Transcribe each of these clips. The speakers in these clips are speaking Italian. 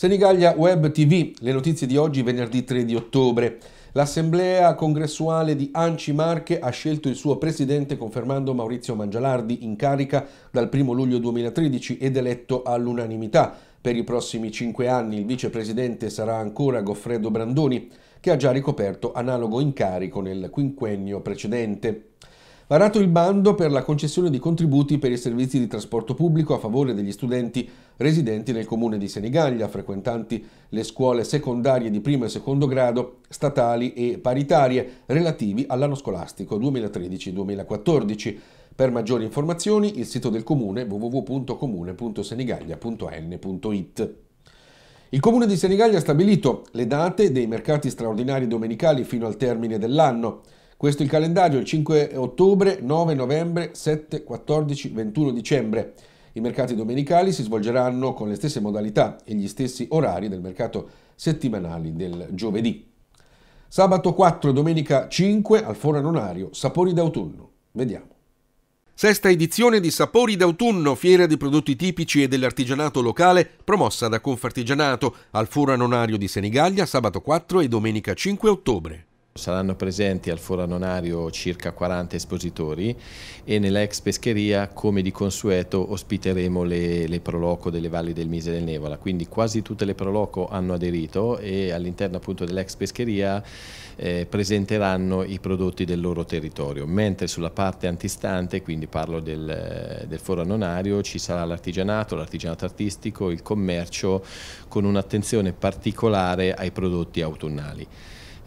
Senigallia Web TV, le notizie di oggi venerdì 3 di ottobre. L'assemblea congressuale di Anci Marche ha scelto il suo presidente confermando Maurizio Mangialardi in carica dal 1 luglio 2013 ed eletto all'unanimità. Per i prossimi cinque anni il vicepresidente sarà ancora Goffredo Brandoni, che ha già ricoperto analogo incarico nel quinquennio precedente varato il bando per la concessione di contributi per i servizi di trasporto pubblico a favore degli studenti residenti nel comune di Senigallia, frequentanti le scuole secondarie di primo e secondo grado, statali e paritarie, relativi all'anno scolastico 2013-2014. Per maggiori informazioni il sito del comune www.comune.senigallia.n.it. Il Comune di Senigallia ha stabilito le date dei mercati straordinari domenicali fino al termine dell'anno. Questo è il calendario, il 5 ottobre, 9 novembre, 7, 14, 21 dicembre. I mercati domenicali si svolgeranno con le stesse modalità e gli stessi orari del mercato settimanali del giovedì. Sabato 4, domenica 5 al Foro Nonario, Sapori d'autunno. Vediamo. Sesta edizione di Sapori d'autunno, fiera di prodotti tipici e dell'artigianato locale, promossa da Confartigianato al Foro Nonario di Senigallia sabato 4 e domenica 5 ottobre. Saranno presenti al foro anonario circa 40 espositori e nella ex pescheria, come di consueto, ospiteremo le, le proloco delle valli del Mise e del Nevola. Quindi quasi tutte le proloco hanno aderito e all'interno appunto dell'ex pescheria eh, presenteranno i prodotti del loro territorio. Mentre sulla parte antistante, quindi parlo del, del anonario, ci sarà l'artigianato, l'artigianato artistico, il commercio con un'attenzione particolare ai prodotti autunnali.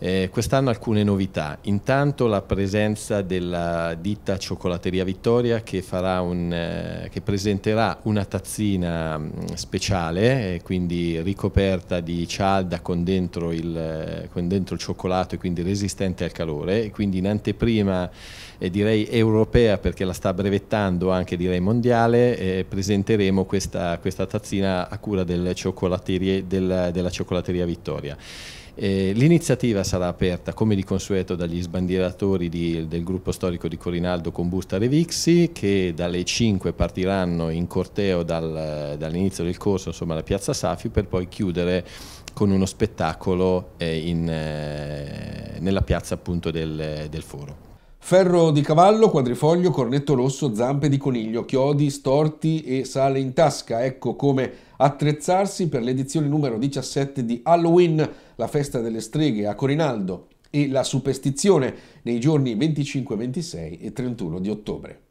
Eh, quest'anno alcune novità, intanto la presenza della ditta Cioccolateria Vittoria che, un, eh, che presenterà una tazzina mh, mm, speciale, eh, quindi ricoperta di cialda con dentro, il, eh, con dentro, il, cioccolato e quindi resistente al calore e quindi in anteprima eh, direi europea perché la sta brevettando anche direi mondiale, eh, presenteremo questa, questa, tazzina a cura del del, della Cioccolateria Vittoria. Eh, l'iniziativa sarà aperta come di consueto dagli sbandieratori di, del gruppo storico di Corinaldo con Busta Revixi che dalle 5 partiranno in corteo dal, dall'inizio del corso insomma, alla piazza Safi per poi chiudere con uno spettacolo eh, in, eh, nella piazza appunto del, del foro. Ferro di cavallo, quadrifoglio, cornetto rosso, zampe di coniglio, chiodi storti e sale in tasca. Ecco come attrezzarsi per l'edizione numero 17 di Halloween, la festa delle streghe a Corinaldo e la superstizione nei giorni 25, 26 e 31 di ottobre.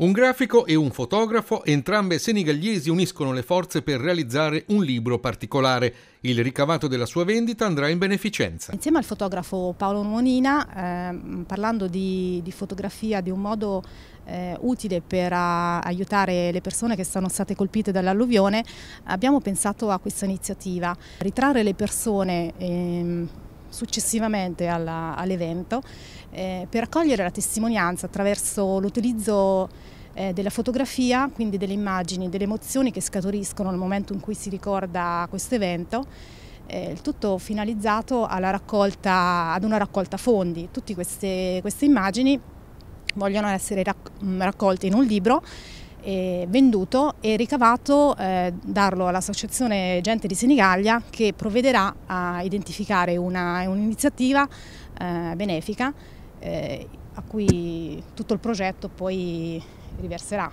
Un grafico e un fotografo, entrambe senigallesi, uniscono le forze per realizzare un libro particolare. Il ricavato della sua vendita andrà in beneficenza. Insieme al fotografo Paolo Monina, eh, parlando di, di, fotografia, di un modo eh, utile per a, aiutare le persone che sono state colpite dall'alluvione, abbiamo pensato a questa iniziativa. Ritrarre le persone... Eh, successivamente all'evento eh, per raccogliere la testimonianza attraverso l'utilizzo eh, della fotografia, quindi delle immagini, delle emozioni che scaturiscono nel momento in cui si ricorda questo evento, eh, il tutto finalizzato raccolta, ad una raccolta fondi. Tutte queste, queste immagini vogliono essere raccolte in un libro eh, venduto e ricavato eh, darlo all'Associazione Gente di Senigallia che provvederà a identificare un'iniziativa un eh, benefica eh, a cui tutto il progetto poi riverserà.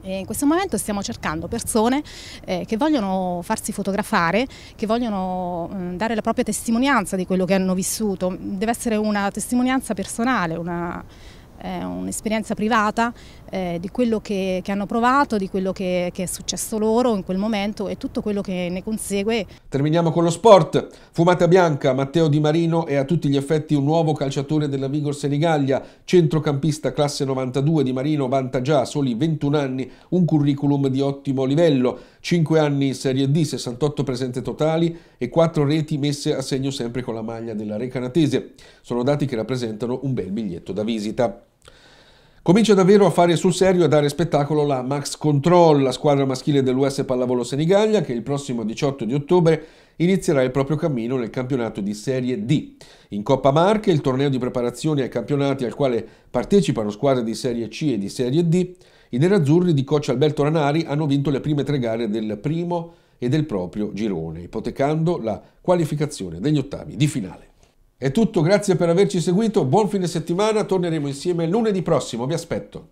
E in questo momento stiamo cercando persone eh, che vogliono farsi fotografare, che vogliono mh, mm, dare la propria testimonianza di quello che hanno vissuto. Deve essere una testimonianza personale, una, eh, un'esperienza privata eh, di quello che, che, hanno provato, di quello che, che, è successo loro in quel momento e tutto quello che ne consegue. Terminiamo con lo sport. Fumata bianca, Matteo Di Marino è a tutti gli effetti un nuovo calciatore della Vigor Senigallia, centrocampista classe 92. Di Marino vanta già a soli 21 anni un curriculum di ottimo livello, 5 anni in Serie D, 68 presenze totali e 4 reti messe a segno sempre con la maglia della Recanatese. Sono dati che rappresentano un bel biglietto da visita. Comincia davvero a fare sul serio e a dare spettacolo la Max Control, la squadra maschile dell'US Pallavolo Senigallia, che il prossimo 18 di ottobre inizierà il proprio cammino nel campionato di Serie D. In Coppa Marche, il torneo di preparazione ai campionati al quale partecipano squadre di Serie C e di Serie D, i nerazzurri di coach Alberto Ranari hanno vinto le prime tre gare del primo e del proprio girone, ipotecando la qualificazione degli ottavi di finale. È tutto, grazie per averci seguito, buon fine settimana, torneremo insieme lunedì prossimo, vi aspetto.